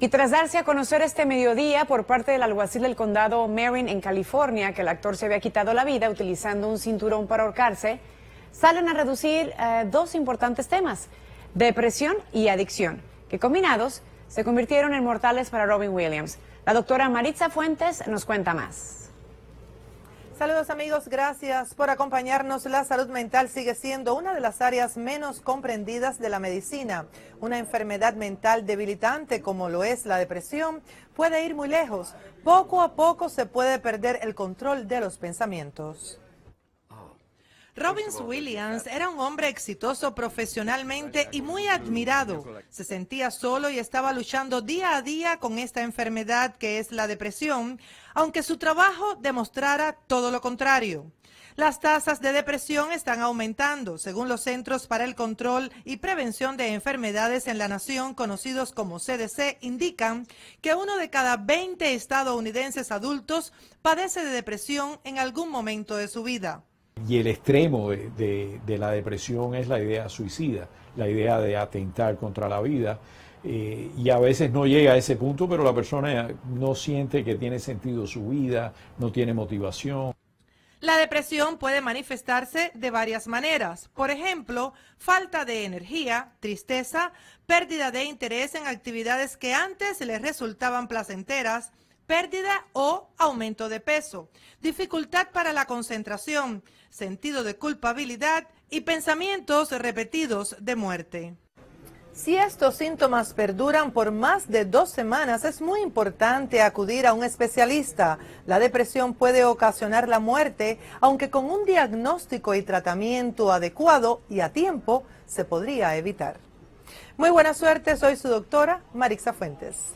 Y tras darse a conocer este mediodía por parte del alguacil del condado Marin en California que el actor se había quitado la vida utilizando un cinturón para ahorcarse, salen a reducir eh, dos importantes temas, depresión y adicción, que combinados se convirtieron en mortales para Robin Williams. La doctora Maritza Fuentes nos cuenta más. Saludos amigos, gracias por acompañarnos. La salud mental sigue siendo una de las áreas menos comprendidas de la medicina. Una enfermedad mental debilitante como lo es la depresión puede ir muy lejos. Poco a poco se puede perder el control de los pensamientos. Robbins Williams era un hombre exitoso profesionalmente y muy admirado. Se sentía solo y estaba luchando día a día con esta enfermedad que es la depresión, aunque su trabajo demostrara todo lo contrario. Las tasas de depresión están aumentando, según los Centros para el Control y Prevención de Enfermedades en la Nación, conocidos como CDC, indican que uno de cada 20 estadounidenses adultos padece de depresión en algún momento de su vida. Y el extremo de, la depresión es la idea suicida, la idea de atentar contra la vida. Eh, y a veces no llega a ese punto, pero la persona no siente que tiene sentido su vida, no tiene motivación. La depresión puede manifestarse de varias maneras. Por ejemplo, falta de energía, tristeza, pérdida de interés en actividades que antes les resultaban placenteras, pérdida o aumento de peso, dificultad para la concentración, sentido de culpabilidad y pensamientos repetidos de muerte. Si estos síntomas perduran por más de dos semanas, es muy importante acudir a un especialista. La depresión puede ocasionar la muerte, aunque con un diagnóstico y tratamiento adecuado y a tiempo se podría evitar. Muy buena suerte, soy su doctora Marixa Fuentes.